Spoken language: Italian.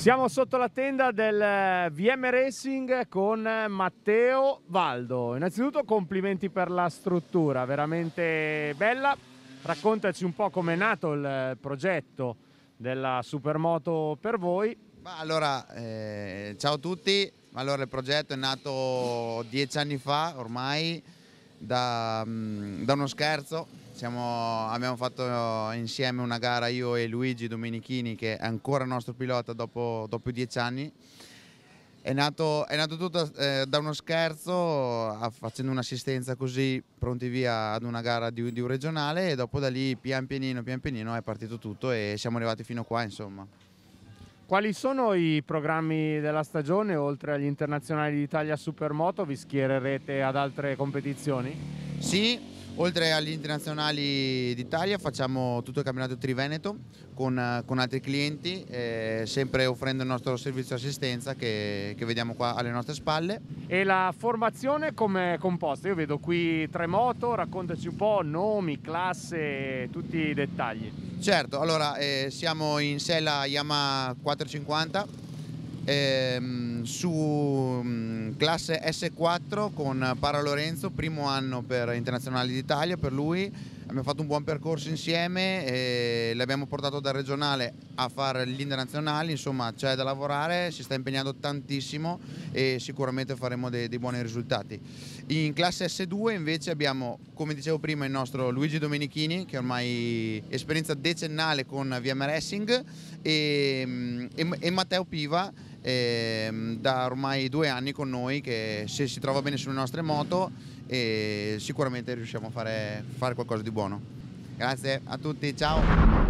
Siamo sotto la tenda del eh, VM Racing con Matteo Valdo. Innanzitutto complimenti per la struttura, veramente bella. Raccontaci un po' come è nato il progetto della Supermoto per voi. Ma allora, eh, ciao a tutti. Allora, il progetto è nato dieci anni fa ormai da, mm, da uno scherzo siamo, abbiamo fatto insieme una gara io e Luigi Domenichini che è ancora nostro pilota dopo, dopo dieci anni. È nato, è nato tutto eh, da uno scherzo, facendo un'assistenza così pronti via ad una gara di, di, un regionale e dopo da lì pian pianino, pian pianino è partito tutto e siamo arrivati fino qua insomma. Quali sono i programmi della stagione oltre agli internazionali d'Italia Supermoto? Vi schiererete ad altre competizioni? Sì, Oltre agli internazionali d'Italia facciamo tutto il campionato Triveneto con, con altri clienti, eh, sempre offrendo il nostro servizio di assistenza che, che, vediamo qua alle nostre spalle. E la formazione come è composta? Io vedo qui Tremoto, raccontaci un po' nomi, classe, tutti i dettagli. Certo, allora eh, siamo in sella Yamaha 450 ehm, su mh, mm, classe S4 con Para Lorenzo, primo anno per Internazionale d'Italia per lui abbiamo fatto un buon percorso insieme, l'abbiamo portato dal regionale a fare gli internazionali, insomma c'è da lavorare, si sta impegnando tantissimo e sicuramente faremo dei, dei buoni risultati. In classe S2 invece abbiamo, come dicevo prima, il nostro Luigi Domenichini che ormai ha esperienza decennale con VM Racing e, mm, e, e Matteo Piva Ehm, da ormai due anni con noi che se si trova bene sulle nostre moto sicuramente riusciamo a fare, fare qualcosa di buono. Grazie a tutti, ciao!